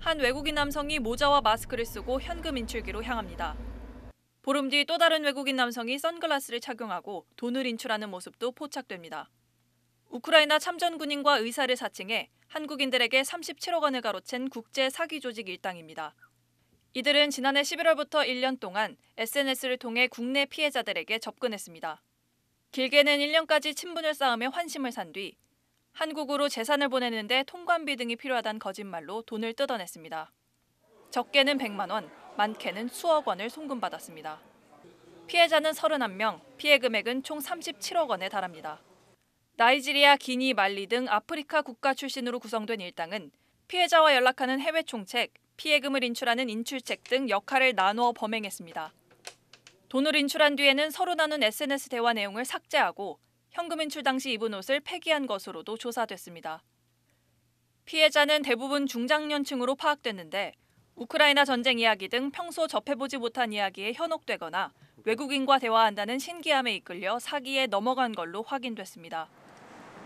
한 외국인 남성이 모자와 마스크를 쓰고 현금 인출기로 향합니다. 보름 뒤 또 다른 외국인 남성이 선글라스를 착용하고 돈을 인출하는 모습도 포착됩니다. 우크라이나 참전 군인과 의사를 사칭해 한국인들에게 37억 원을 가로챈 국제 사기 조직 일당입니다. 이들은 지난해 11월부터 1년 동안 SNS를 통해 국내 피해자들에게 접근했습니다. 길게는 1년까지 친분을 쌓으며 환심을 산뒤 한국으로 재산을 보내는데 통관비 등이 필요하단 거짓말로 돈을 뜯어냈습니다. 적게는 100만 원, 많게는 수억 원을 송금받았습니다. 피해자는 31명, 피해 금액은 총 37억 원에 달합니다. 나이지리아, 기니, 말리 등 아프리카 국가 출신으로 구성된 일당은 피해자와 연락하는 해외 총책, 피해금을 인출하는 인출책 등 역할을 나누어 범행했습니다. 돈을 인출한 뒤에는 서로 나눈 SNS 대화 내용을 삭제하고 현금 인출 당시 입은 옷을 폐기한 것으로도 조사됐습니다. 피해자는 대부분 중장년층으로 파악됐는데 우크라이나 전쟁 이야기 등 평소 접해보지 못한 이야기에 현혹되거나 외국인과 대화한다는 신기함에 이끌려 사기에 넘어간 걸로 확인됐습니다.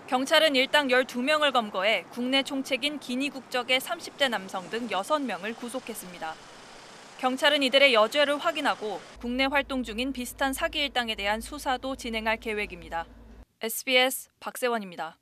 경찰은 일당 12명을 검거해 국내 총책인 기니 국적의 30대 남성 등 6명을 구속했습니다. 경찰은 이들의 여죄를 확인하고 국내 활동 중인 비슷한 사기 일당에 대한 수사도 진행할 계획입니다. SBS 박세원입니다.